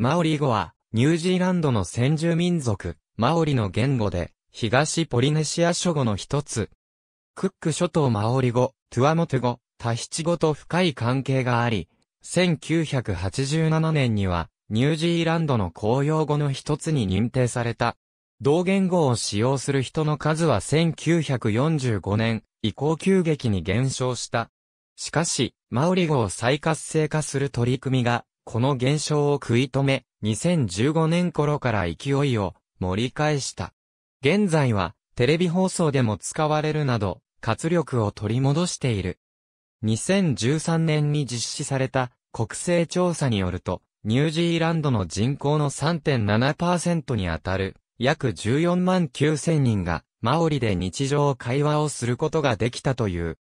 マオリ語は、ニュージーランドの先住民族、マオリの言語で、東ポリネシア諸語の一つ。クック諸島マオリ語、トゥアモト語、タヒチ語と深い関係があり、1987年には、ニュージーランドの公用語の一つに認定された。同言語を使用する人の数は1945年以降急激に減少した。しかし、マオリ語を再活性化する取り組みがこの現象を食い止め、2015年頃から勢いを盛り返した。現在は、テレビ放送でも使われるなど、活力を取り戻している。2013年に実施された国勢調査によると、ニュージーランドの人口の3.7%にあたる約14万9000人がマオリで日常会話をすることができたという。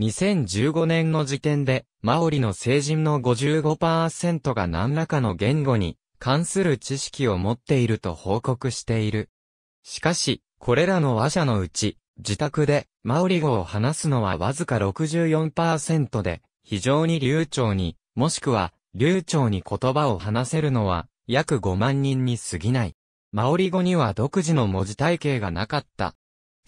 2015年の時点で、マオリの成人の55%が何らかの言語に関する知識を持っていると報告している。しかし、これらの話者のうち、自宅でマオリ語を話すのはわずか64%で、非常に流暢に、もしくは流暢に言葉を話せるのは約5万人に過ぎない。マオリ語には独自の文字体系がなかった。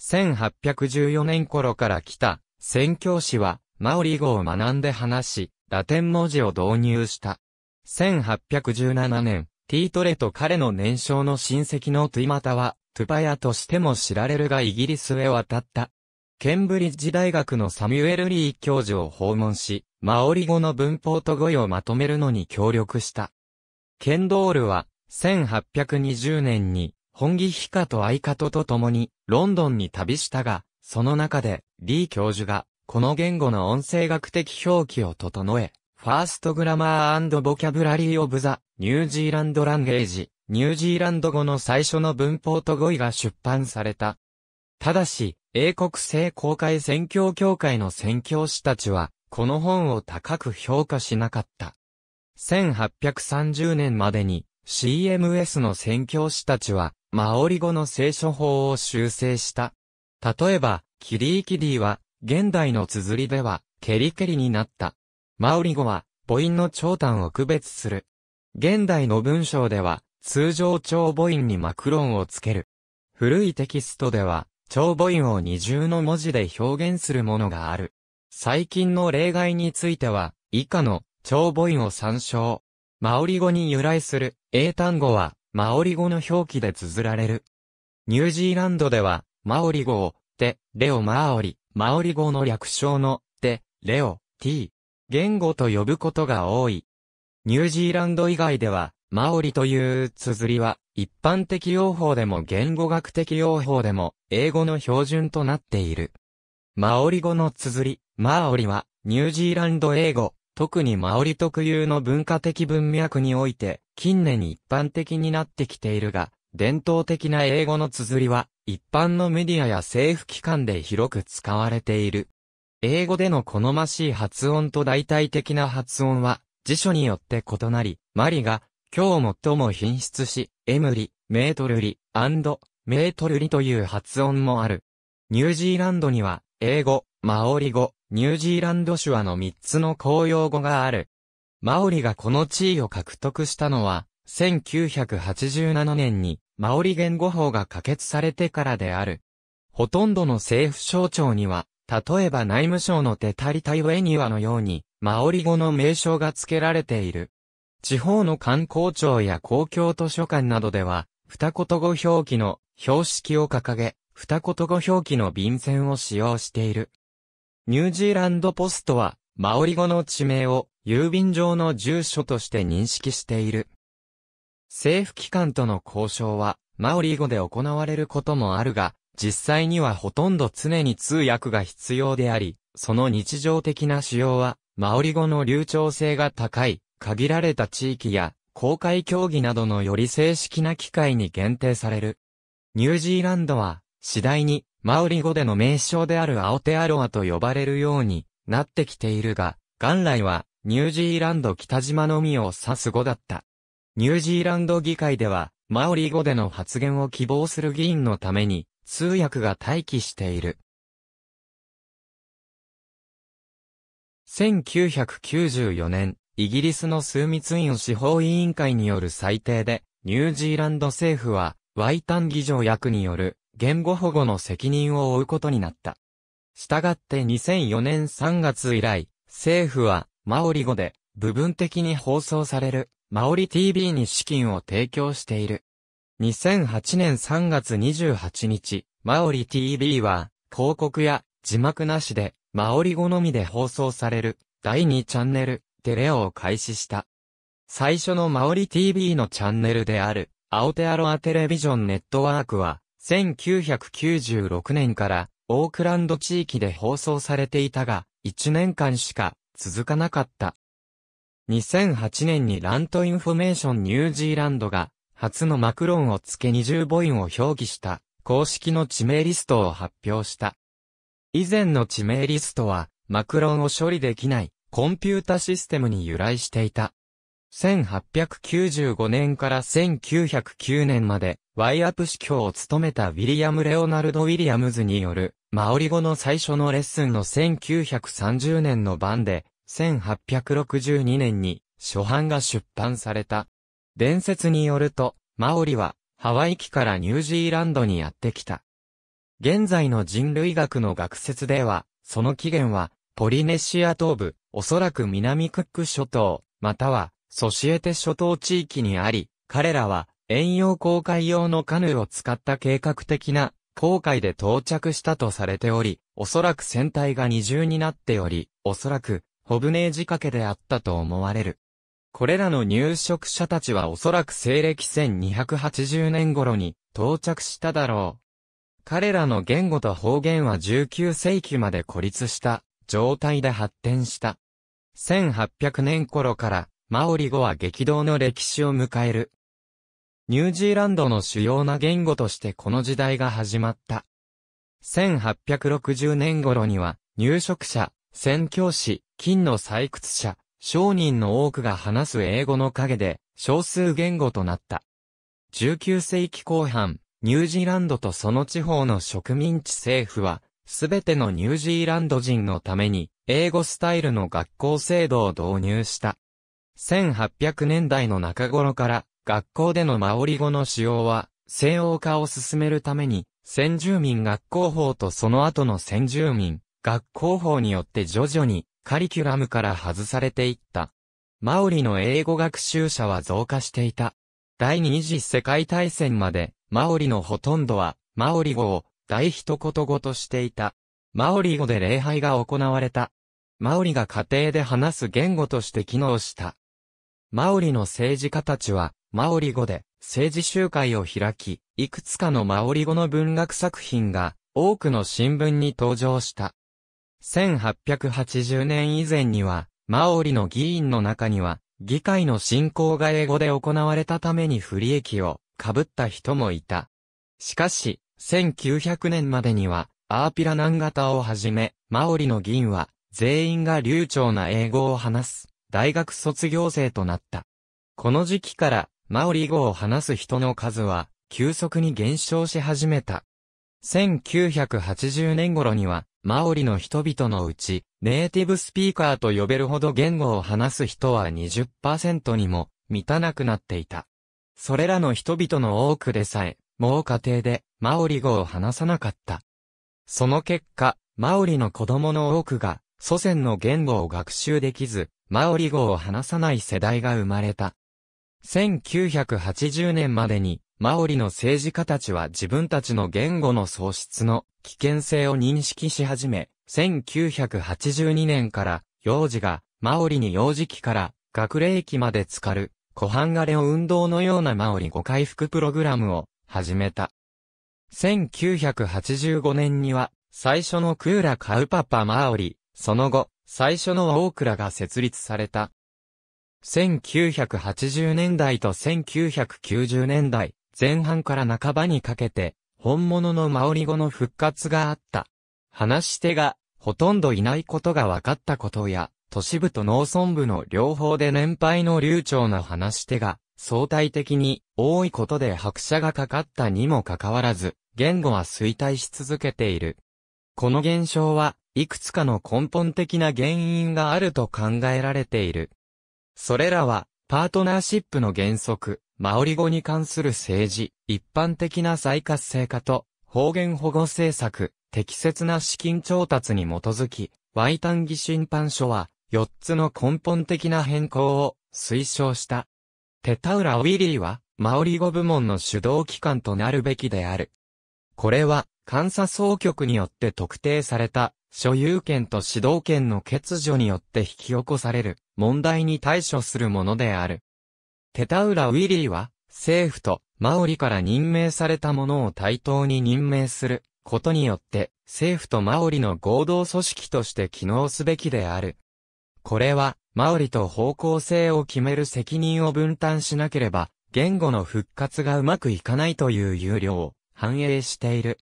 1814年頃から来た宣教師は、マオリ語を学んで話し、ラテン文字を導入した。1817年、ティートレと彼の年少の親戚のトゥイマタは、トゥパヤとしても知られるがイギリスへ渡った。ケンブリッジ大学のサミュエル・リー教授を訪問し、マオリ語の文法と語彙をまとめるのに協力した。ケンドールは、1820年に、本義ヒカとアイカトと共に、ロンドンに旅したが、その中で、D 教授が、この言語の音声学的表記を整え、ファーストグラマーボキャブラリーオブザ、ニュージーランドランゲージ、ニュージーランド語の最初の文法と語彙が出版された。ただし、英国聖公会宣教協会の宣教師たちは、この本を高く評価しなかった。1830年までに CMS の宣教師たちは、マオリ語の聖書法を修正した。例えば、キリーキリーは、現代の綴りでは、ケリケリになった。マオリ語は、母音の長短を区別する。現代の文章では、通常長母音にマクロンをつける。古いテキストでは、長母音を二重の文字で表現するものがある。最近の例外については、以下の長母音を参照。マオリ語に由来する英単語は、マオリ語の表記で綴られる。ニュージーランドでは、マオリ号、で、レオマオリ、マオリ語の略称の、テ、レオ、t、言語と呼ぶことが多い。ニュージーランド以外では、マオリという綴りは、一般的用法でも言語学的用法でも、英語の標準となっている。マオリ語の綴り、マオリは、ニュージーランド英語、特にマオリ特有の文化的文脈において、近年一般的になってきているが、伝統的な英語の綴りは、一般のメディアや政府機関で広く使われている。英語での好ましい発音と代替的な発音は、辞書によって異なり、マリが、今日最も品質し、エムリ、メートルリ、アンド、メートルリという発音もある。ニュージーランドには、英語、マオリ語、ニュージーランド手話の3つの公用語がある。マオリがこの地位を獲得したのは、1987年にマオリ言語法が可決されてからである。ほとんどの政府省庁には、例えば内務省のテタリタイウェニワのように、マオリ語の名称が付けられている。地方の観光庁や公共図書館などでは、二言語表記の標識を掲げ、二言語表記の便箋を使用している。ニュージーランドポストは、マオリ語の地名を郵便上の住所として認識している。政府機関との交渉は、マオリ語で行われることもあるが、実際にはほとんど常に通訳が必要であり、その日常的な使用は、マオリ語の流暢性が高い、限られた地域や、公開競技などのより正式な機会に限定される。ニュージーランドは、次第に、マオリ語での名称であるアオテアロアと呼ばれるようになってきているが、元来は、ニュージーランド北島のみを指す語だった。ニュージーランド議会では、マオリ語での発言を希望する議員のために、通訳が待機している。1994年、イギリスの枢密院司法委員会による裁定で、ニュージーランド政府は、ワイタン議条約による言語保護の責任を負うことになった。したがって2004年3月以来、政府はマオリ語で部分的に放送されるマオリ TV に資金を提供している。2008年3月28日、マオリ TV は、広告や字幕なしで、マオリ好みで放送される、第2チャンネル、テレオを開始した。最初のマオリ TV のチャンネルである、アオテアロアテレビジョンネットワークは、1996年から、オークランド地域で放送されていたが、1年間しか、続かなかった。2008年にラントインフォメーションニュージーランドが、初のマクロンを付け20母音を表記した、公式の地名リストを発表した。以前の地名リストは、マクロンを処理できない、コンピュータシステムに由来していた。1895年から1909年まで、ワイアップ司教を務めたウィリアム・レオナルド・ウィリアムズによる、マオリ語の最初のレッスンの1930年の版で、1862年に初版が出版された。伝説によると、マオリはハワイ機からニュージーランドにやってきた。現在の人類学の学説では、その起源は、ポリネシア東部、おそらく南クック諸島、または、ソシエテ諸島地域にあり、彼らは、遠洋航海用のカヌーを使った計画的な、航海で到着したとされており、おそらく船体が二重になっており、おそらく、ホブネー仕掛けであったと思われる。これらの入植者たちはおそらく西暦1280年頃に到着しただろう。彼らの言語と方言は19世紀まで孤立した状態で発展した。1800年頃からマオリ語は激動の歴史を迎える。ニュージーランドの主要な言語としてこの時代が始まった。1860年頃には入植者、宣教師、金の採掘者、商人の多くが話す英語の陰で、少数言語となった。19世紀後半、ニュージーランドとその地方の植民地政府は、すべてのニュージーランド人のために、英語スタイルの学校制度を導入した。1800年代の中頃から、学校でのマオリ語の使用は、西欧化を進めるために、先住民学校法とその後の先住民、学校法によって徐々にカリキュラムから外されていった。マオリの英語学習者は増加していた。第二次世界大戦まで、マオリのほとんどは、マオリ語を大一言語としていた。マオリ語で礼拝が行われた。マオリが家庭で話す言語として機能した。マオリの政治家たちは、マオリ語で政治集会を開き、いくつかのマオリ語の文学作品が多くの新聞に登場した。1880年以前には、マオリの議員の中には、議会の進行が英語で行われたために不利益を被った人もいた。しかし、1900年までには、アーピラナン型をはじめ、マオリの議員は、全員が流暢な英語を話す、大学卒業生となった。この時期から、マオリ語を話す人の数は、急速に減少し始めた。1980年頃には、マオリの人々のうち、ネイティブスピーカーと呼べるほど言語を話す人は20%にも満たなくなっていた。それらの人々の多くでさえ、もう家庭でマオリ語を話さなかった。その結果、マオリの子供の多くが、祖先の言語を学習できず、マオリ語を話さない世代が生まれた。1980年までに、マオリの政治家たちは自分たちの言語の喪失の危険性を認識し始め、1982年から幼児がマオリに幼児期から学齢期まで浸かる、ハンガれを運動のようなマオリ5回復プログラムを始めた。1985年には、最初のクーラ・カウパパ・マオリ、その後、最初のオークラが設立された。1980年代と1990年代、前半から半ばにかけて、本物のマオリ語の復活があった。話し手が、ほとんどいないことが分かったことや、都市部と農村部の両方で年配の流暢な話し手が、相対的に多いことで拍車がかかったにもかかわらず、言語は衰退し続けている。この現象は、いくつかの根本的な原因があると考えられている。それらは、パートナーシップの原則、マオリ語に関する政治、一般的な再活性化と方言保護政策、適切な資金調達に基づき、ワイタンギ審判所は4つの根本的な変更を推奨した。テタウラ・ウィリーは、マオリ語部門の主導機関となるべきである。これは、監査総局によって特定された所有権と指導権の欠如によって引き起こされる問題に対処するものである。テタウラ・ウィリーは、政府とマオリから任命された者を対等に任命することによって、政府とマオリの合同組織として機能すべきである。これは、マオリと方向性を決める責任を分担しなければ、言語の復活がうまくいかないという有料を反映している。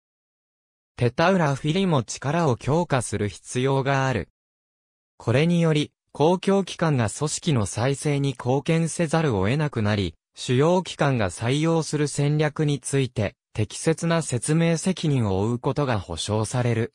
テタウラ・フィリも力を強化する必要がある。これにより、公共機関が組織の再生に貢献せざるを得なくなり、主要機関が採用する戦略について、適切な説明責任を負うことが保障される。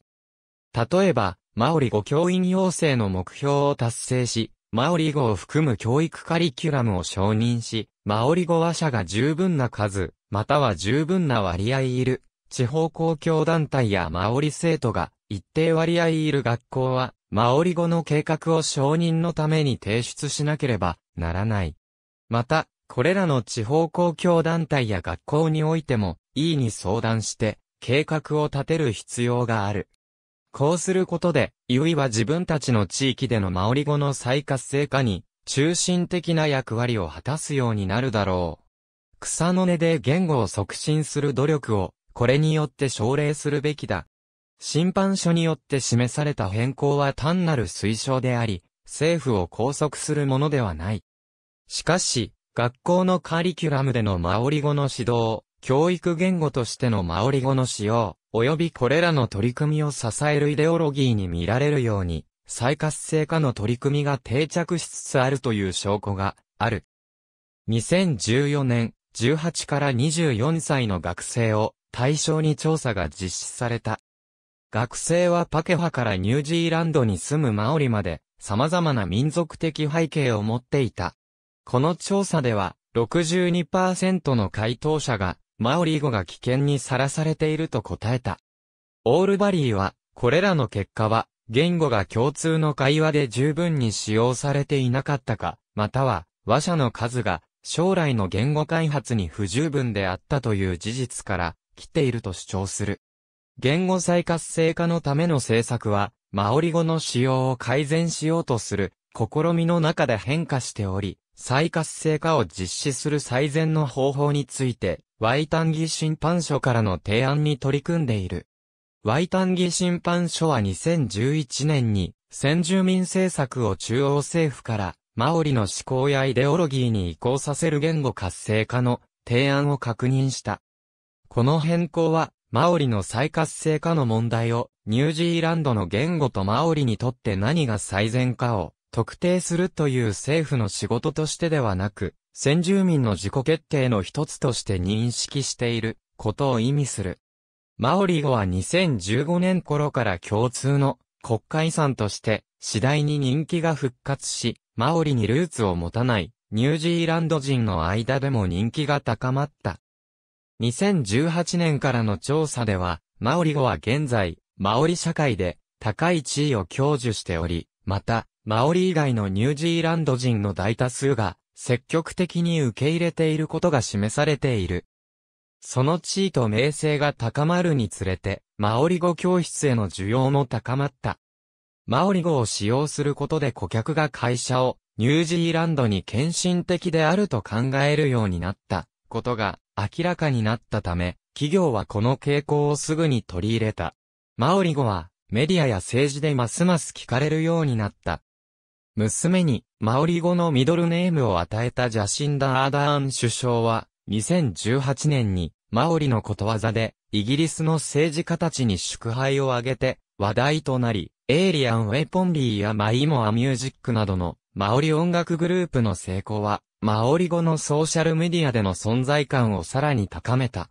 例えば、マオリ語教員養成の目標を達成し、マオリ語を含む教育カリキュラムを承認し、マオリ語話者が十分な数、または十分な割合いる、地方公共団体やマオリ生徒が一定割合いる学校は、マオリ語の計画を承認のために提出しなければならない。また、これらの地方公共団体や学校においても、E に相談して、計画を立てる必要がある。こうすることで、ユイは自分たちの地域でのマオリ語の再活性化に、中心的な役割を果たすようになるだろう。草の根で言語を促進する努力を、これによって奨励するべきだ。審判所によって示された変更は単なる推奨であり、政府を拘束するものではない。しかし、学校のカリキュラムでのマオリ語の指導、教育言語としてのマオリ語の使用、及びこれらの取り組みを支えるイデオロギーに見られるように、再活性化の取り組みが定着しつつあるという証拠がある。2014年、18から24歳の学生を対象に調査が実施された。学生はパケハからニュージーランドに住むマオリまで、様々な民族的背景を持っていた。この調査では、62%の回答者が、マオリ語が危険にさらされていると答えた。オールバリーは、これらの結果は、言語が共通の会話で十分に使用されていなかったか、または、話者の数が、将来の言語開発に不十分であったという事実から、来ていると主張する。言語再活性化のための政策は、マオリ語の使用を改善しようとする試みの中で変化しており、再活性化を実施する最善の方法について、ワイタンギ審判所からの提案に取り組んでいる。ワイタンギ審判所は2011年に、先住民政策を中央政府から、マオリの思考やイデオロギーに移行させる言語活性化の提案を確認した。この変更は、マオリの再活性化の問題を、ニュージーランドの言語とマオリにとって何が最善かを特定するという政府の仕事としてではなく、先住民の自己決定の一つとして認識していることを意味する。マオリ語は2015年頃から共通の国家遺産として次第に人気が復活し、マオリにルーツを持たないニュージーランド人の間でも人気が高まった。2018年からの調査では、マオリ語は現在、マオリ社会で高い地位を享受しており、また、マオリ以外のニュージーランド人の大多数が積極的に受け入れていることが示されている。その地位と名声が高まるにつれて、マオリ語教室への需要も高まった。マオリ語を使用することで顧客が会社をニュージーランドに献身的であると考えるようになった。ことが明らかになったため、企業はこの傾向をすぐに取り入れた。マオリ語はメディアや政治でますます聞かれるようになった。娘にマオリ語のミドルネームを与えたジャシンダ・アーダーン首相は2018年にマオリのことわざでイギリスの政治家たちに祝杯をあげて話題となり、エイリアン・ウェポンリーやマイモア・ミュージックなどのマオリ音楽グループの成功はマオリ語のソーシャルメディアでの存在感をさらに高めた。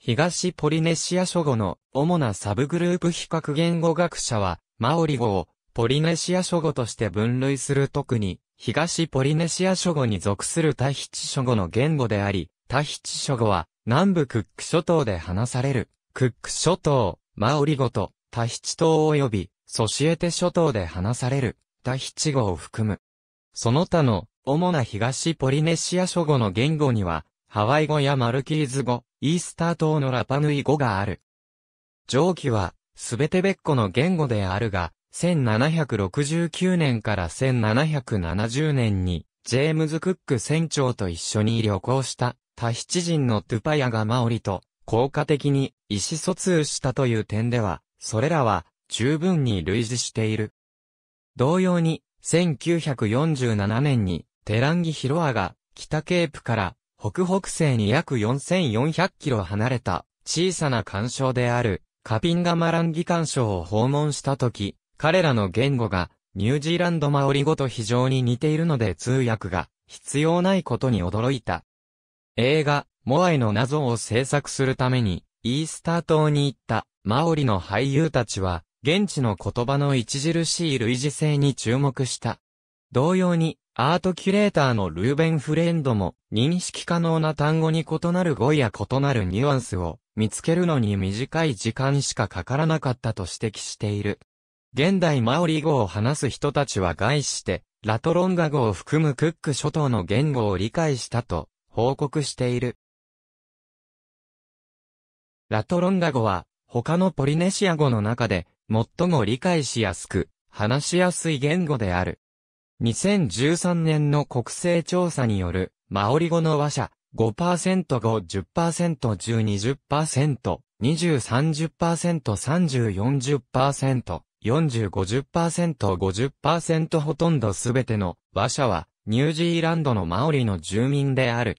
東ポリネシア諸語の主なサブグループ比較言語学者は、マオリ語をポリネシア諸語として分類する特に、東ポリネシア諸語に属するタヒチ諸語の言語であり、タヒチ諸語は南部クック諸島で話される、クック諸島、マオリ語とタヒチ島及びソシエテ諸島で話される、タヒチ語を含む。その他の主な東ポリネシア諸語の言語には、ハワイ語やマルキーズ語、イースター島のラパヌイ語がある。上記は、すべて別個の言語であるが、1769年から1770年に、ジェームズ・クック船長と一緒に旅行したタヒチ人のトゥパヤがマオリと効果的に意思疎通したという点では、それらは十分に類似している。同様に、1947年にテランギヒロアが、北ケープから北北西に約4400キロ離れた小さな干渉であるカピンガマランギ干渉を訪問した時、彼らの言語がニュージーランドマオリ語と非常に似ているので通訳が必要ないことに驚いた。映画、モアイの謎を制作するために、イースター島に行ったマオリの俳優たちは、現地の言葉の著しい類似性に注目した。同様に、アートキュレーターのルーベン・フレンドも認識可能な単語に異なる語彙や異なるニュアンスを見つけるのに短い時間しかかからなかったと指摘している。現代マオリ語を話す人たちは概して、ラトロンガ語を含むクック諸島の言語を理解したと報告している。ラトロンガ語は他のポリネシア語の中で最も理解しやすく話しやすい言語である。2013年の国勢調査による、マオリ語の話者、5% 5 10%、10、20%、20、30%、30、40%、40、50%、50%ほとんどすべての話者は、ニュージーランドのマオリの住民である。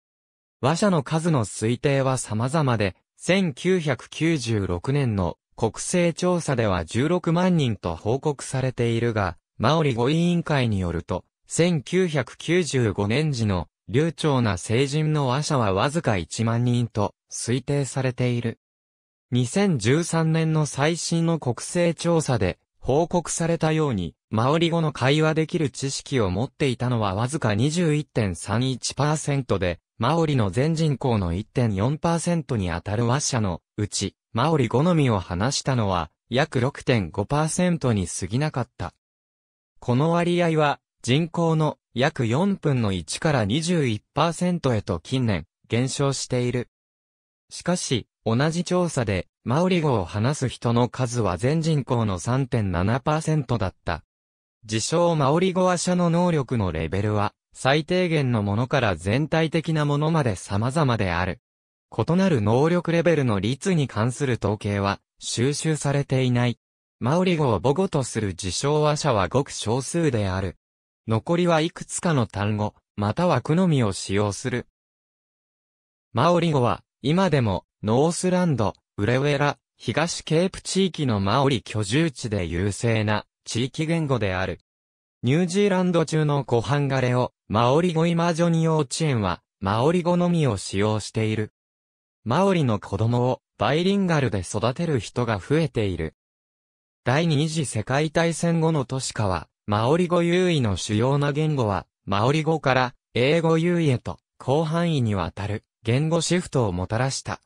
話者の数の推定は様々で、1996年の国勢調査では16万人と報告されているが、マオリ語委員会によると、1995年時の流暢な成人の話者はわずか1万人と推定されている。2013年の最新の国勢調査で報告されたように、マオリ語の会話できる知識を持っていたのはわずか21.31%で、マオリの全人口の1.4%にあたる話者のうち、マオリ語のみを話したのは約6.5%に過ぎなかった。この割合は人口の約4分の1から21%へと近年減少している。しかし、同じ調査でマオリ語を話す人の数は全人口の3.7%だった。自称マオリ語話者の能力のレベルは最低限のものから全体的なものまで様々である。異なる能力レベルの率に関する統計は収集されていない。マオリ語を母語とする自称話者はごく少数である。残りはいくつかの単語、または句のみを使用する。マオリ語は、今でも、ノースランド、ウレウェラ、東ケープ地域のマオリ居住地で優勢な地域言語である。ニュージーランド中のハンガレオ、マオリ語イマジョニ幼稚園は、マオリ語のみを使用している。マオリの子供をバイリンガルで育てる人が増えている。第二次世界大戦後の都市化は、マオリ語優位の主要な言語は、マオリ語から英語優位へと広範囲にわたる言語シフトをもたらした。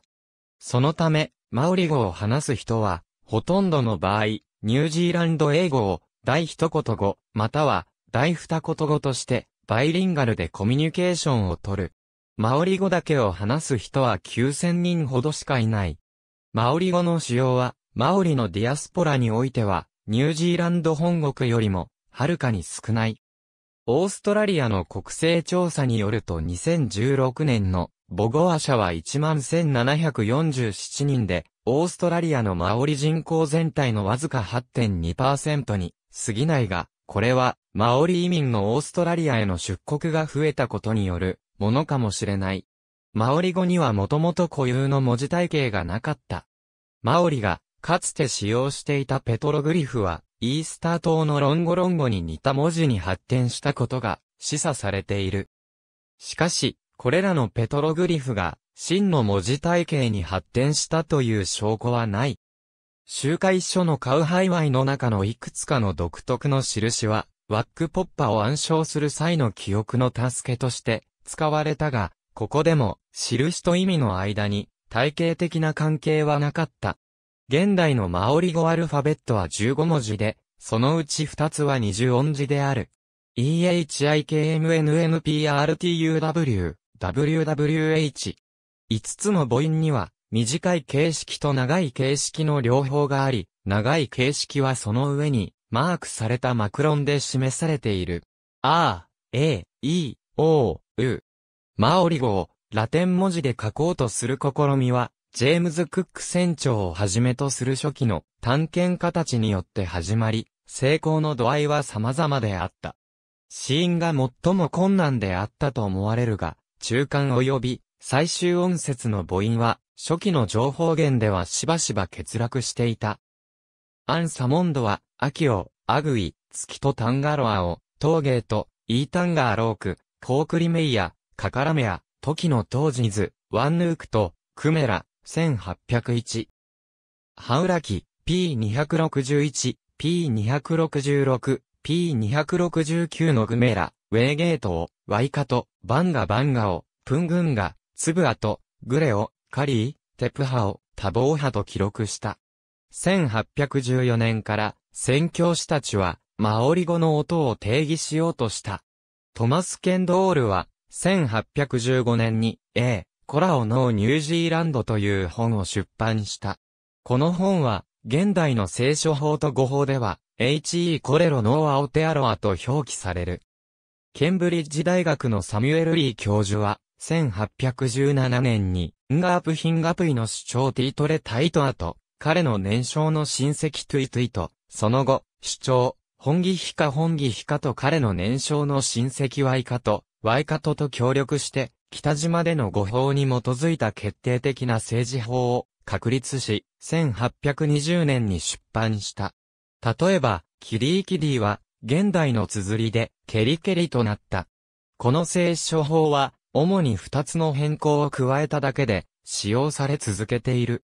そのため、マオリ語を話す人は、ほとんどの場合、ニュージーランド英語を第一言語、または第二言語として、バイリンガルでコミュニケーションをとる。マオリ語だけを話す人は9000人ほどしかいない。マオリ語の使用は、マオリのディアスポラにおいては、ニュージーランド本国よりも、はるかに少ない。オーストラリアの国勢調査によると2016年のボゴア社は11,747人で、オーストラリアのマオリ人口全体のわずか8.2%に過ぎないが、これはマオリ移民のオーストラリアへの出国が増えたことによるものかもしれない。マオリ語にはもともと固有の文字体系がなかった。マオリがかつて使用していたペトログリフは、イースター島のロンゴロンゴに似た文字に発展したことが示唆されている。しかし、これらのペトログリフが真の文字体系に発展したという証拠はない。集会所のカウハイワイの中のいくつかの独特の印は、ワックポッパを暗唱する際の記憶の助けとして使われたが、ここでも、印と意味の間に体系的な関係はなかった。現代のマオリ語アルファベットは15文字で、そのうち2つは20音字である。ehikmnnprtuw, wwh。5つの母音には、短い形式と長い形式の両方があり、長い形式はその上に、マークされたマクロンで示されている。あ、え、い、お、う。マオリ語をラテン文字で書こうとする試みは、ジェームズ・クック船長をはじめとする初期の探検家たちによって始まり、成功の度合いは様々であった。死因が最も困難であったと思われるが、中間及び最終音節の母音は、初期の情報源ではしばしば欠落していた。アン・サモンドは、アキオ、アグイ、月とタンガロアを、トーゲーと、イータンガーローク、コークリメイヤ、カカラメア、トキのトージーズ、ワンヌークと、クメラ、1801。ハウラキ、P261、P266、P269 のグメラ、ウェーゲートを、ワイカト、バンガバンガを、プングンガ、ツブアと、グレオ、カリー、テプハを、多忙派と記録した。1814年から、宣教師たちは、マオリ語の音を定義しようとした。トマス・ケンドールは、1815年に、A、コラオノーニュージーランドという本を出版した。この本は、現代の聖書法と語法では、HE コレロノーアオテアロアと表記される。ケンブリッジ大学のサミュエル・リー教授は、1817年に、ンガープ・ヒンガプイの主張ティートレ・タイトアと、彼の年少の親戚トゥイトゥイと、その後、主張、本義ヒカ本義ヒカと彼の年少の親戚ワイカと、ワイカトと協力して、北島での誤報に基づいた決定的な政治法を確立し、1820年に出版した。例えば、キリーキリーは、現代の綴りで、ケリケリとなった。この聖書法は、主に2つの変更を加えただけで、使用され続けている。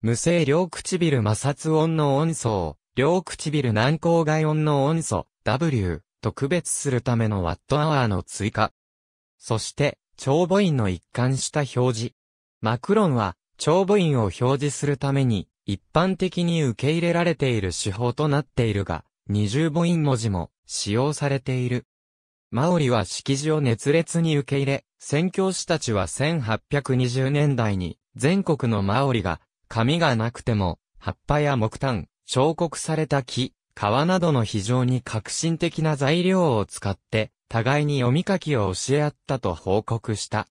無声両唇摩擦音の音素を、両唇軟膏外音の音素、W、と区別するためのワットアワーの追加。そして、長母音の一貫した表示。マクロンは、長母音を表示するために、一般的に受け入れられている手法となっているが、二重母音文字も使用されている。マオリは式辞を熱烈に受け入れ、宣教師たちは1820年代に、全国のマオリが、紙がなくても、葉っぱや木炭、彫刻された木、革などの非常に革新的な材料を使って、互いに読み書きを教え合ったと報告した。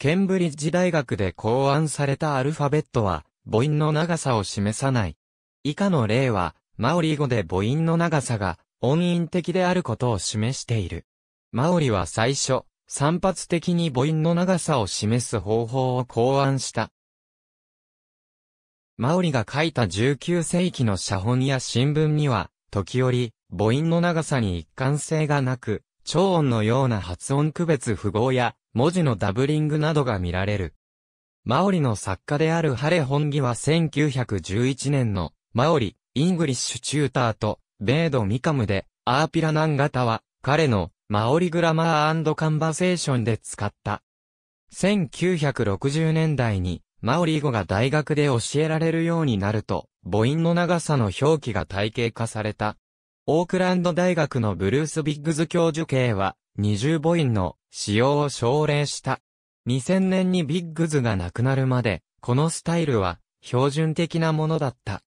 ケンブリッジ大学で考案されたアルファベットは、母音の長さを示さない。以下の例は、マオリ語で母音の長さが音韻的であることを示している。マオリは最初、散発的に母音の長さを示す方法を考案した。マオリが書いた19世紀の写本や新聞には、時折、母音の長さに一貫性がなく、超音のような発音区別符号や、文字のダブリングなどが見られる。マオリの作家であるハレ・ホンギは1911年の、マオリ、イングリッシュ・チューターと、ベード・ミカムで、アーピラナン型は、彼の、マオリグラマーカンバセーションで使った。1960年代に、マオリ語が大学で教えられるようになると、母音の長さの表記が体系化された。オークランド大学のブルース・ビッグズ教授系は、二重母音の使用を奨励した。2000年にビッグズが亡くなるまで、このスタイルは標準的なものだった。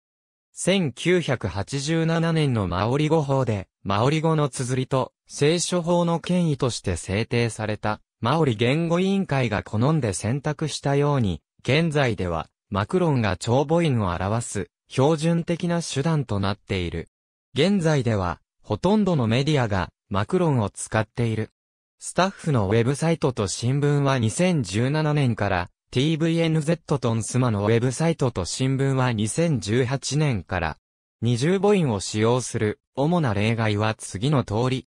1987年のマオリ語法で、マオリ語の綴りと聖書法の権威として制定された、マオリ言語委員会が好んで選択したように、現在では、マクロンが長母音を表す、標準的な手段となっている。現在では、ほとんどのメディアが、マクロンを使っている。スタッフのウェブサイトと新聞は2017年から、TVNZ とンスマのウェブサイトと新聞は2018年から、二重母音を使用する主な例外は次の通り。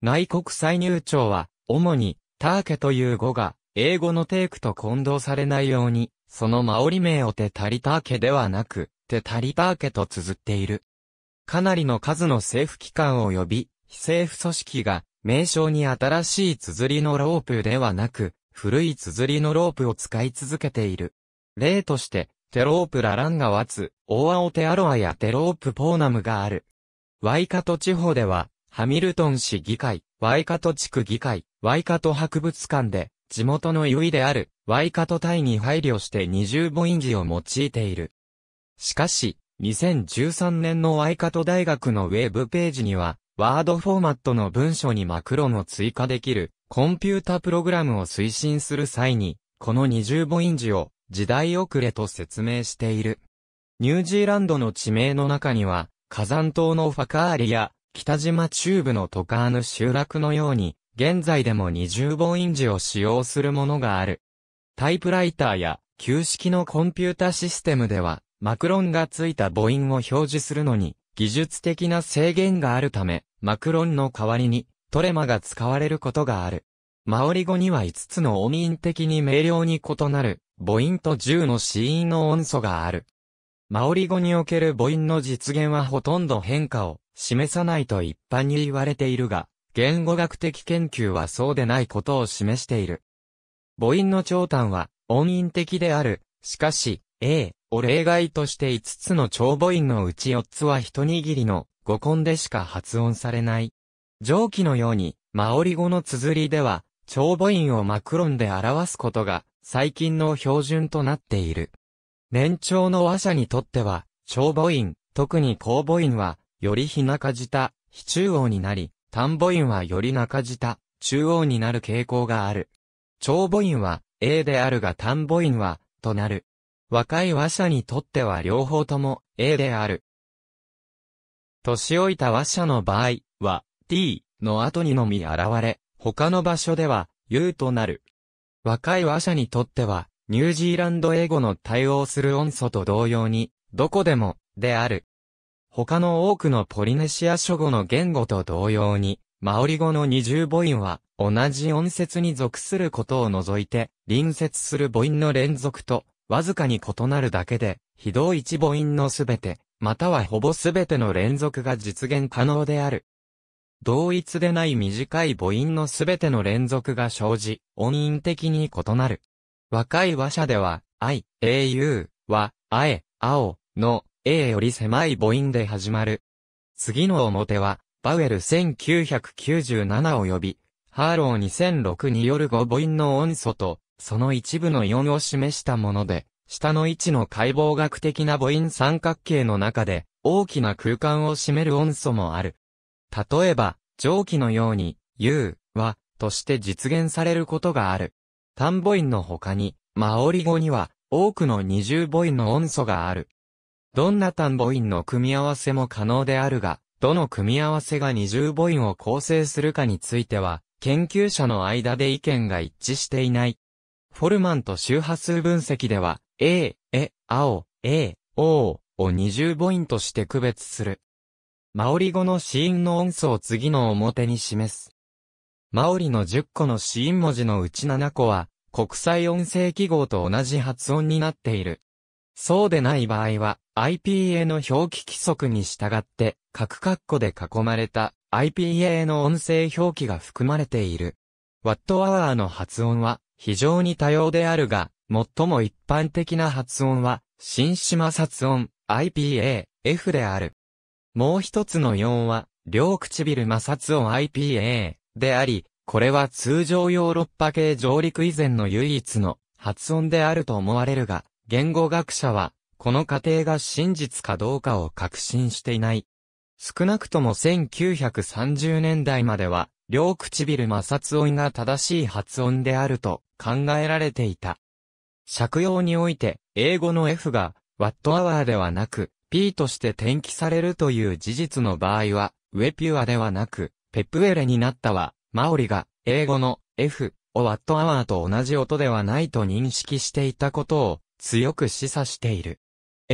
内国際入庁は、主に、ターケという語が英語のテイクと混同されないように、そのマオリ名をテタリター家ではなく、テタリター家と綴っている。かなりの数の政府機関及び、非政府組織が、名称に新しい綴りのロープではなく、古い綴りのロープを使い続けている。例として、テロープラランガワツ、オアオテアロアやテロープポーナムがある。ワイカト地方では、ハミルトン市議会、ワイカト地区議会、ワイカト博物館で、地元の優位である、ワイカトイに配慮して二重母音字を用いている。しかし、2013年のワイカト大学のウェブページには、ワードフォーマットの文書にマクロも追加できる、コンピュータプログラムを推進する際に、この二重母音字を、時代遅れと説明している。ニュージーランドの地名の中には、火山島のファカーリや、北島中部のトカーヌ集落のように、現在でも二重母音字を使用するものがある。タイプライターや旧式のコンピュータシステムでは、マクロンがついた母音を表示するのに、技術的な制限があるため、マクロンの代わりに、トレマが使われることがある。マオリ語には5つの音韻的に明瞭に異なる、母音と10の子音の音素がある。マオリ語における母音の実現はほとんど変化を示さないと一般に言われているが、言語学的研究はそうでないことを示している。母音の長短は音韻的である。しかし、A を例外として5つの長母音のうち4つは一握りの語根でしか発音されない。上記のように、マオリ語の綴りでは、長母音をマクロンで表すことが最近の標準となっている。年長の話者にとっては、長母音、特に公母音は、よりひなかじた、非中音になり、田んぼ院はより中舌、中央になる傾向がある。長母院は A であるが田んぼ院は、となる。若い和者にとっては両方とも A である。年老いた和者の場合は T の後にのみ現れ、他の場所では U となる。若い和者にとってはニュージーランド英語の対応する音素と同様に、どこでもである。他の多くのポリネシア諸語の言語と同様に、マオリ語の二重母音は、同じ音節に属することを除いて、隣接する母音の連続と、わずかに異なるだけで、非同一母音のすべて、またはほぼすべての連続が実現可能である。同一でない短い母音のすべての連続が生じ、音韻的に異なる。若い話者では、愛、au は、あえ、あお、の、A より狭い母音で始まる。次の表は、バウエル1997及び、ハーロー2006による5母音の音素と、その一部の音を示したもので、下の位置の解剖学的な母音三角形の中で、大きな空間を占める音素もある。例えば、上記のように、u は、として実現されることがある。単母音の他に、マオリ語には、多くの二重母音の音素がある。どんな単母音の組み合わせも可能であるが、どの組み合わせが二重母音を構成するかについては、研究者の間で意見が一致していない。フォルマンと周波数分析では、A、え、青、A、O を二重母音として区別する。マオリ語の子音の音素を次の表に示す。マオリの10個の子音文字のうち7個は、国際音声記号と同じ発音になっている。そうでない場合は、IPA の表記規則に従って、各括弧で囲まれた IPA の音声表記が含まれている。ワットアワーの発音は非常に多様であるが、最も一般的な発音は、新島殺音 IPA、F である。もう一つの4は、両唇摩擦音 IPA であり、これは通常ヨーロッパ系上陸以前の唯一の発音であると思われるが、言語学者はこの過程が真実かどうかを確信していない。少なくとも1930年代までは、両唇摩擦音が正しい発音であると考えられていた。借用において、英語の F が、ワットアワーではなく、P として転記されるという事実の場合は、ウェピュアではなく、ペプエレになったは、マオリが、英語の F をワットアワーと同じ音ではないと認識していたことを、強く示唆している。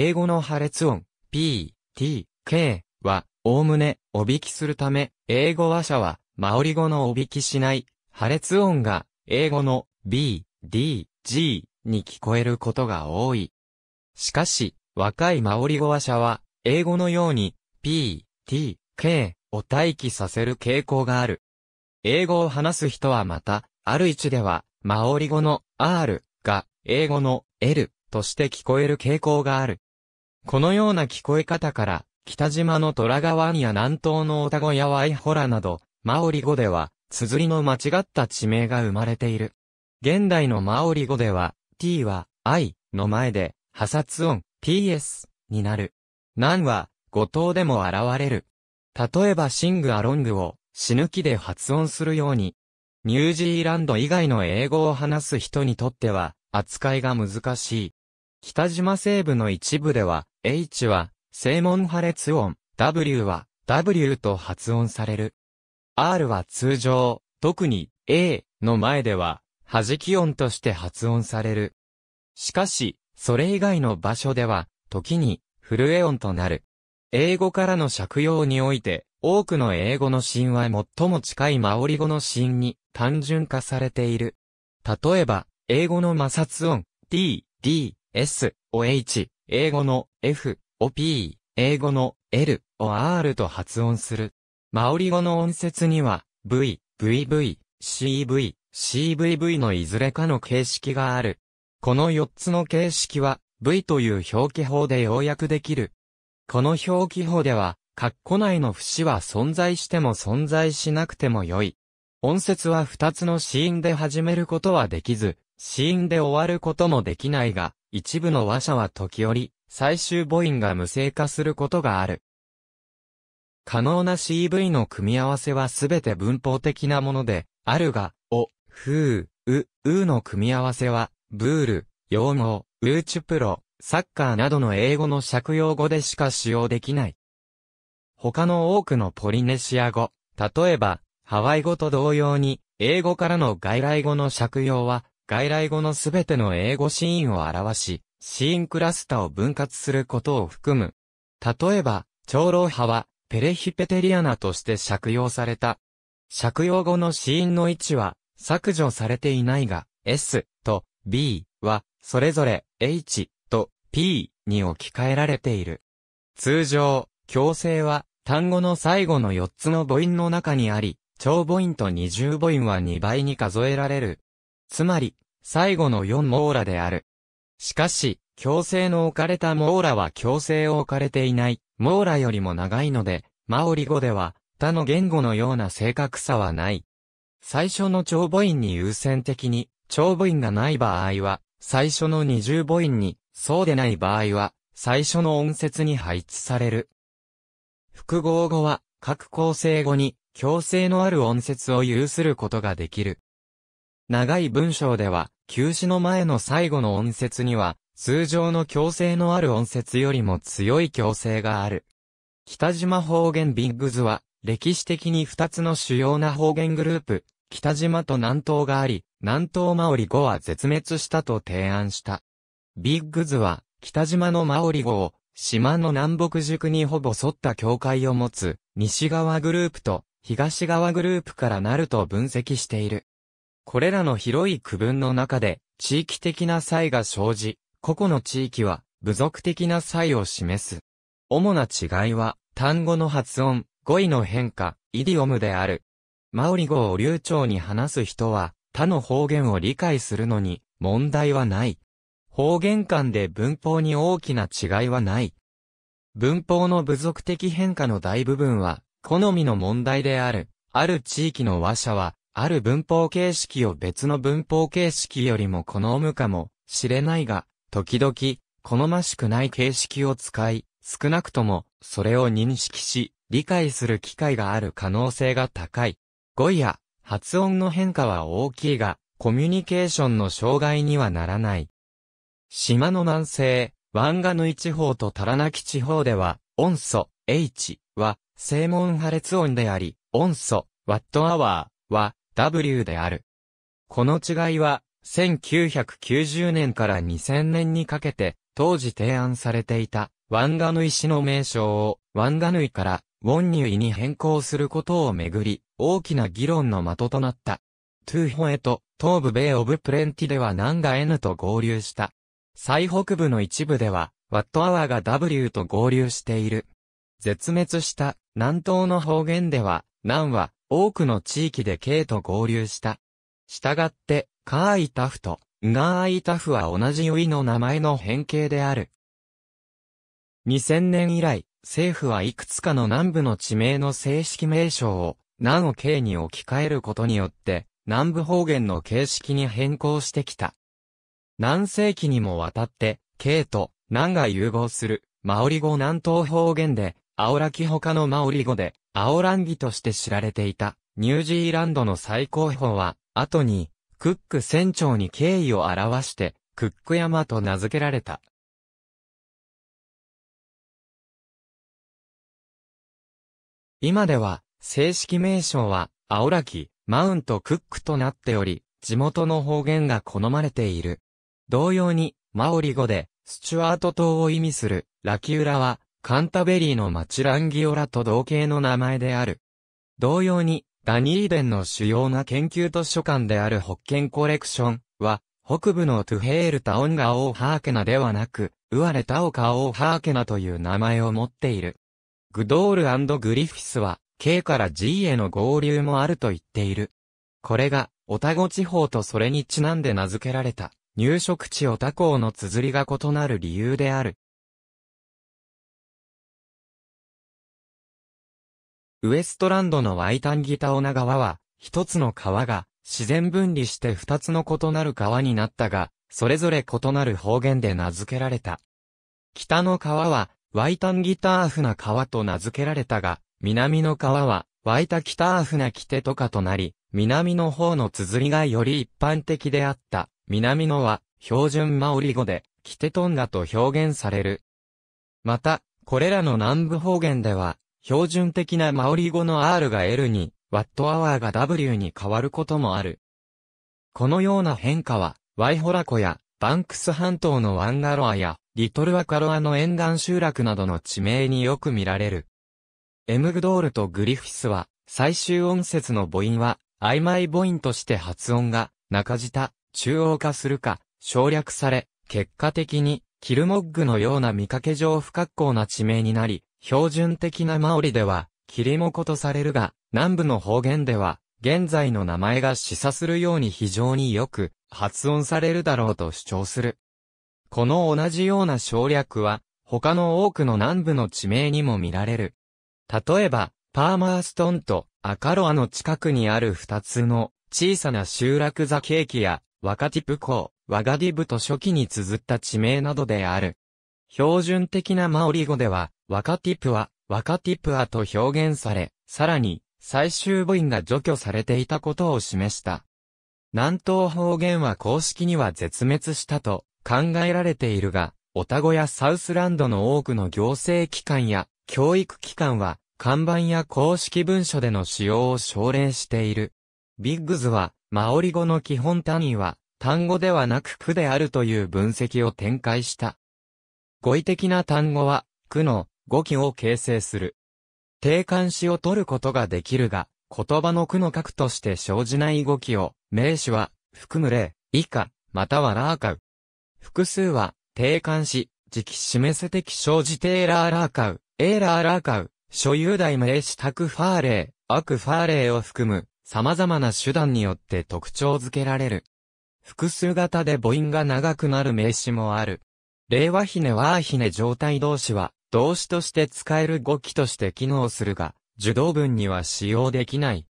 英語の破裂音 p, t, k は、おおむね、おびきするため、英語話者は、マオリ語のおびきしない、破裂音が、英語の b, d, g に聞こえることが多い。しかし、若いマオリ語話者は、英語のように、p, t, k を待機させる傾向がある。英語を話す人はまた、ある位置では、マオリ語の r が英語の l として聞こえる傾向がある。このような聞こえ方から、北島の虎川や南東のオタゴやワイホラなど、マオリ語では、綴りの間違った地名が生まれている。現代のマオリ語では、t は、i の前で、破殺音、ps になる。なは、五島でも現れる。例えばシングアロングを、死ぬ気で発音するように、ニュージーランド以外の英語を話す人にとっては、扱いが難しい。北島西部の一部では、h は、正門破裂音、w は、w と発音される。r は通常、特に、a の前では、弾き音として発音される。しかし、それ以外の場所では、時に、震え音となる。英語からの借用において、多くの英語のシーンは最も近いマオリ語のシーンに単純化されている。例えば、英語の摩擦音、D、d, s, o, h、英語の F O、P、英語の L を R と発音する。マオリ語の音節には V、VV、CV、CVV のいずれかの形式がある。この4つの形式は V という表記法で要約できる。この表記法では、括弧内の節は存在しても存在しなくても良い。音節は2つのシーンで始めることはできず、シーンで終わることもできないが、一部の話者は時折、最終母音が無性化することがある。可能な CV の組み合わせはすべて文法的なもので、あるが、お、ふう、う、うの組み合わせは、ブール、用語、ウーチュプロ、サッカーなどの英語の借用語でしか使用できない。他の多くのポリネシア語、例えば、ハワイ語と同様に、英語からの外来語の借用は、外来語のすべての英語シーンを表し、シーンクラスタを分割することを含む。例えば、長老派は、ペレヒペテリアナとして借用された。借用後の死因の位置は、削除されていないが、S と B は、それぞれ H と P に置き換えられている。通常、強制は、単語の最後の4つの母音の中にあり、長母音と二重母音は2倍に数えられる。つまり、最後の4ーラである。しかし、強制の置かれたモーラは強制を置かれていない、モーラよりも長いので、マオリ語では、他の言語のような正確さはない。最初の長母音に優先的に、長母音がない場合は、最初の二重母音に、そうでない場合は、最初の音節に配置される。複合語は、各構成語に、強制のある音節を有することができる。長い文章では、休止の前の最後の音節には、通常の強制のある音節よりも強い強制がある。北島方言ビッグズは、歴史的に2つの主要な方言グループ、北島と南東があり、南東マオリ語は絶滅したと提案した。ビッグズは、北島のマオリ語を、島の南北軸にほぼ沿った境界を持つ、西側グループと、東側グループからなると分析している。これらの広い区分の中で、地域的な差が生じ、個々の地域は、部族的な差を示す。主な違いは、単語の発音、語彙の変化、イディオムである。マオリ語を流暢に話す人は、他の方言を理解するのに、問題はない。方言間で文法に大きな違いはない。文法の部族的変化の大部分は、好みの問題である。ある地域の話者は、ある文法形式を別の文法形式よりも好むかもしれないが、時々、好ましくない形式を使い、少なくとも、それを認識し、理解する機会がある可能性が高い。語彙や、発音の変化は大きいが、コミュニケーションの障害にはならない。島の南西、湾岸の一方とタラナキ地方では、音素、H は、正門破裂音であり、音素、ワットアワーは、W である。この違いは、1990年から2000年にかけて、当時提案されていた、ワンガヌイ氏の名称を、ワンガヌイから、ウォンニュイに変更することをめぐり、大きな議論の的となった。トゥーホエと、東部米オブプレンティではナンが N と合流した。最北部の一部では、ワットアワーが W と合流している。絶滅した、南東の方言では、ナンは、多くの地域で K と合流した。したがって、カーイタフとガーイタフは同じユイの名前の変形である。2000年以来、政府はいくつかの南部の地名の正式名称を南を K に置き換えることによって、南部方言の形式に変更してきた。何世紀にもわたって、K と南が融合する、マオリ語南東方言で、アオラキ他のマオリ語で、青ランギとして知られていた、ニュージーランドの最高峰は、後に、クック船長に敬意を表して、クック山と名付けられた。今では、正式名称は、青らきマウントクックとなっており、地元の方言が好まれている。同様に、マオリ語で、スチュアート島を意味する、ラキウラは、カンタベリーのマュランギオラと同型の名前である。同様に、ダニーデンの主要な研究図書館であるホッケンコレクションは、北部のトゥヘールタオンガオーハーケナではなく、ウアレタオカオーハーケナという名前を持っている。グドールグリフィスは、K から G への合流もあると言っている。これが、オタゴ地方とそれにちなんで名付けられた、入植地オタウの綴りが異なる理由である。ウエストランドのワイタンギタオナ川は、一つの川が、自然分離して二つの異なる川になったが、それぞれ異なる方言で名付けられた。北の川は、ワイタンギターフな川と名付けられたが、南の川は、ワイタキターフなキテとかとなり、南の方の綴りがより一般的であった。南のは、標準マオリ語で、キテトンガと表現される。また、これらの南部方言では、標準的なマオリ語の R が L に、ワットアワーが W に変わることもある。このような変化は、ワイホラコや、バンクス半島のワンガロアや、リトルアカロアの沿岸集落などの地名によく見られる。エムグドールとグリフィスは、最終音節の母音は、曖昧母音として発音が、中舌、中央化するか、省略され、結果的に、キルモッグのような見かけ上不格好な地名になり、標準的なマオリでは、キリモコとされるが、南部の方言では、現在の名前が示唆するように非常によく発音されるだろうと主張する。この同じような省略は、他の多くの南部の地名にも見られる。例えば、パーマーストンとアカロアの近くにある二つの小さな集落ザケーキや、ワカティプコワガディブと初期に綴った地名などである。標準的なマオリ語では、若ティプは、若ティプアと表現され、さらに、最終母音が除去されていたことを示した。南東方言は公式には絶滅したと考えられているが、オタゴやサウスランドの多くの行政機関や教育機関は、看板や公式文書での使用を奨励している。ビッグズは、マオリ語の基本単位は、単語ではなく句であるという分析を展開した。語彙的な単語は、句の語気を形成する。定冠詞を取ることができるが、言葉の句の核として生じない語気を、名詞は、含む例、以下、またはラーカウ。複数は、定冠詞、時期示せ的生じてエラーラーカウ、エーラーラーカウ、所有代名詞タクファーレー、アクファーレーを含む、様々な手段によって特徴づけられる。複数型で母音が長くなる名詞もある。令和ひねワーひね状態動詞は、動詞として使える語気として機能するが、受動文には使用できない。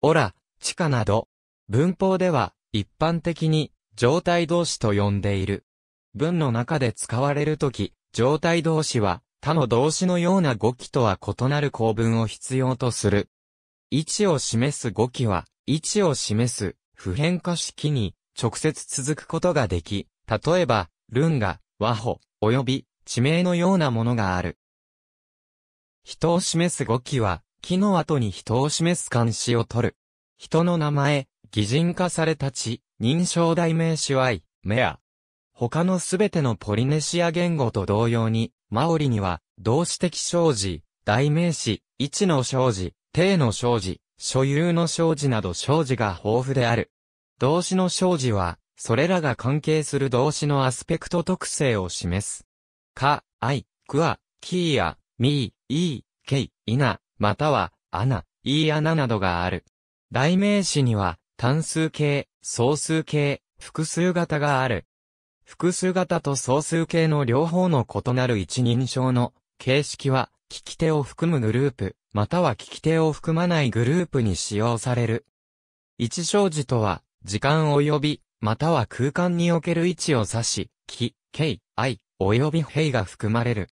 オラ、地下など、文法では一般的に状態動詞と呼んでいる。文の中で使われるとき、状態動詞は他の動詞のような語気とは異なる構文を必要とする。位置を示す語気は、位置を示す普遍化式に直接続くことができ、例えば、ルンガ、和歩、及び地名のようなものがある。人を示す語気は、木の後に人を示す漢詞を取る。人の名前、擬人化された地、認証代名詞はイ、メア。他のすべてのポリネシア言語と同様に、マオリには、動詞的生事、代名詞、位置の生事、定の生事、所有の生事など生事が豊富である。動詞の生事は、それらが関係する動詞のアスペクト特性を示す。か、あい、くあ、きいや、みい、いー、けい、いな、または、あな、いいあななどがある。代名詞には、単数形、総数形、複数型がある。複数型と総数形の両方の異なる一人称の形式は、聞き手を含むグループ、または聞き手を含まないグループに使用される。一生字とは、時間及び、または空間における位置を指し、き、けい、あい、及び兵が含まれる。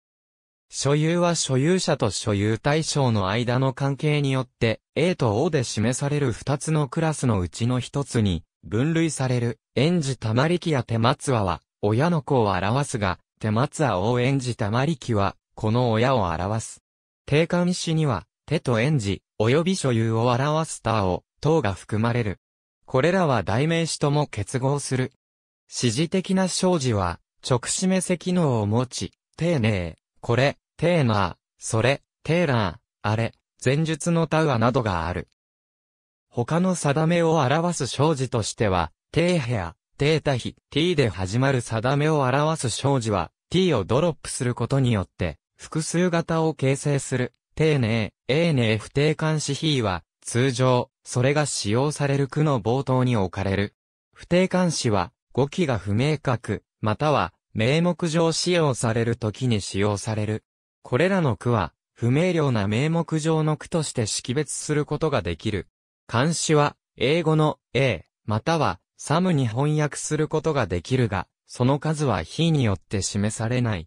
所有は所有者と所有対象の間の関係によって、A と O で示される二つのクラスのうちの一つに、分類される、園児りきや手松和は、親の子を表すが、手松和 O 園児りきは、この親を表す。定冠詞には、手と園児、及び所有を表す他を、等が含まれる。これらは代名詞とも結合する。指示的な生児は、直締め機能を持ち、丁寧、これ、テーマー、それ、テーラー、あれ、前述のタウアなどがある。他の定めを表す生字としては、テーヘア、テータヒ、t で始まる定めを表す生字は、t をドロップすることによって、複数型を形成する、丁寧、永寧不定冠詞比は、通常、それが使用される句の冒頭に置かれる。不定冠詞は、語気が不明確、または、名目上使用される時に使用される。これらの句は、不明瞭な名目上の句として識別することができる。漢詩は、英語の A、または、サムに翻訳することができるが、その数は非によって示されない。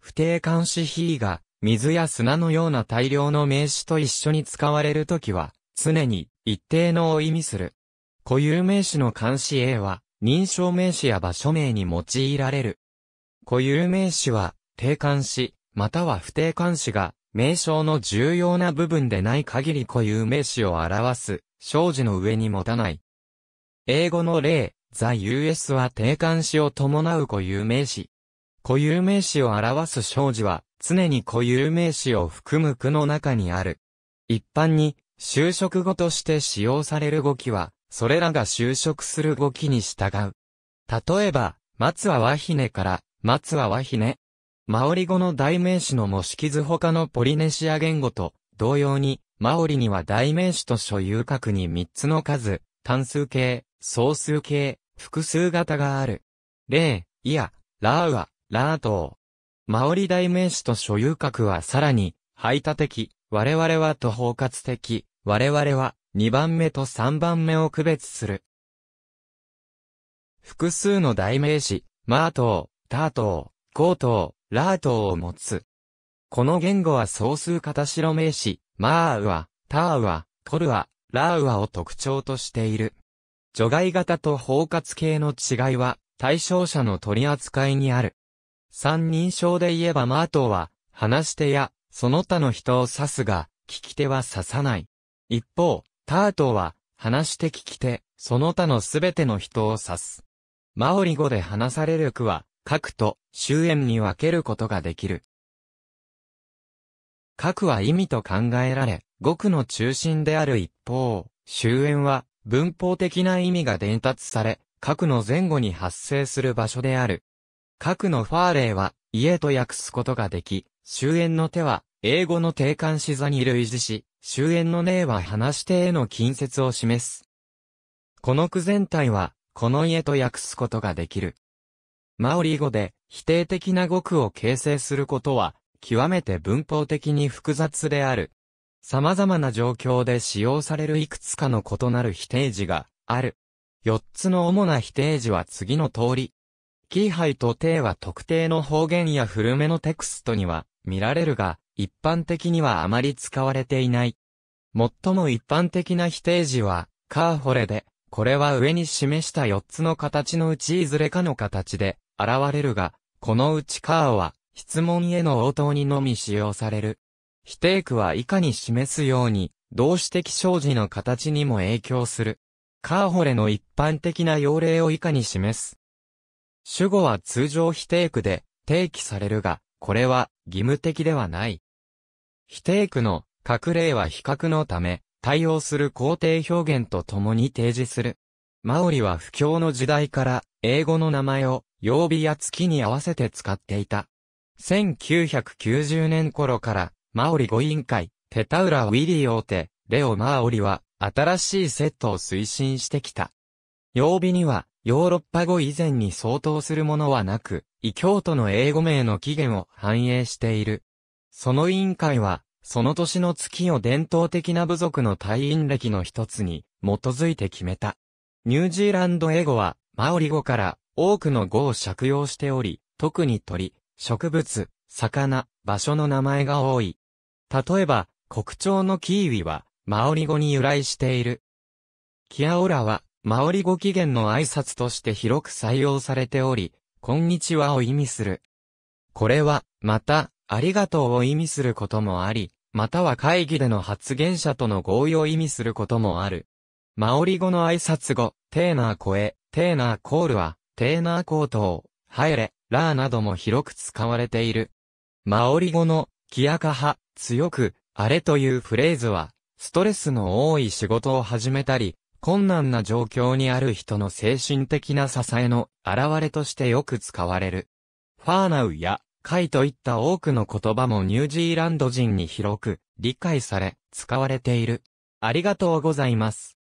不定冠詞非が、水や砂のような大量の名詞と一緒に使われるときは、常に一定のを意味する。固有名詞の冠詞 A は、認証名詞や場所名に用いられる。固有名詞は、定冠詞、または不定冠詞が、名称の重要な部分でない限り固有名詞を表す、生じの上に持たない。英語の例、The US は定冠詞を伴う固有名詞。固有名詞を表す生じは、常に固有名詞を含む句の中にある。一般に、就職語として使用される語気は、それらが就職する動きに従う。例えば、松は和ひねから、松は和ひね。マオリ語の代名詞の模式図他のポリネシア言語と同様に、マオリには代名詞と所有格に3つの数、単数形、総数形、複数型がある。例、いや、ラーは、ラートー。マオリ代名詞と所有格はさらに、排他的、我々はと包括的、我々は、2番目と3番目を区別する。複数の代名詞、マートー、タートー、コートー、ラートーを持つ。この言語は総数型代名詞、マーウア、ターウア、コルア、ラーウアを特徴としている。除外型と包括系の違いは、対象者の取り扱いにある。三人称で言えばマートは、話し手や、その他の人を指すが、聞き手は指さない。一方、タートは、話して聞き手、その他のすべての人を指す。マオリ語で話される句は、核と終焉に分けることができる。核は意味と考えられ、語句の中心である一方、終焉は文法的な意味が伝達され、核の前後に発生する場所である。核のファーレイは、家と訳すことができ、終焉の手は、英語の定冠詞座に類似し、終焉の例は話してへの近接を示す。この句全体は、この家と訳すことができる。マオリ語で否定的な語句を形成することは、極めて文法的に複雑である。様々な状況で使用されるいくつかの異なる否定字がある。四つの主な否定字は次の通り。キーハイとテーは特定の方言や古めのテクストには見られるが、一般的にはあまり使われていない。最も一般的な否定字は、カーホレで、これは上に示した4つの形のうちいずれかの形で、現れるが、このうちカーは、質問への応答にのみ使用される。否定句は以下に示すように、動詞的生字の形にも影響する。カーホレの一般的な要例を以下に示す。主語は通常否定句で、定期されるが、これは、義務的ではない。否定句の各例は比較のため、対応する肯定表現と共に提示する。マオリは不況の時代から英語の名前を曜日や月に合わせて使っていた。1990年頃からマオリ語委員会、テタウラ・ウィリー大手、レオ・マオリは新しいセットを推進してきた。曜日にはヨーロッパ語以前に相当するものはなく、異教徒の英語名の起源を反映している。その委員会は、その年の月を伝統的な部族の退院歴の一つに基づいて決めた。ニュージーランド英語は、マオリ語から多くの語を借用しており、特に鳥、植物、魚、場所の名前が多い。例えば、国鳥のキーウィは、マオリ語に由来している。キアオラは、マオリ語起源の挨拶として広く採用されており、こんにちはを意味する。これは、また、ありがとうを意味することもあり、または会議での発言者との合意を意味することもある。マオリ語の挨拶語、テーナー声、テーナーコールは、テーナーコートー、ハエレ、ラーなども広く使われている。マオリ語の、キアカ派、強く、あれというフレーズは、ストレスの多い仕事を始めたり、困難な状況にある人の精神的な支えの現れとしてよく使われる。ファーナウやカイといった多くの言葉もニュージーランド人に広く理解され使われている。ありがとうございます。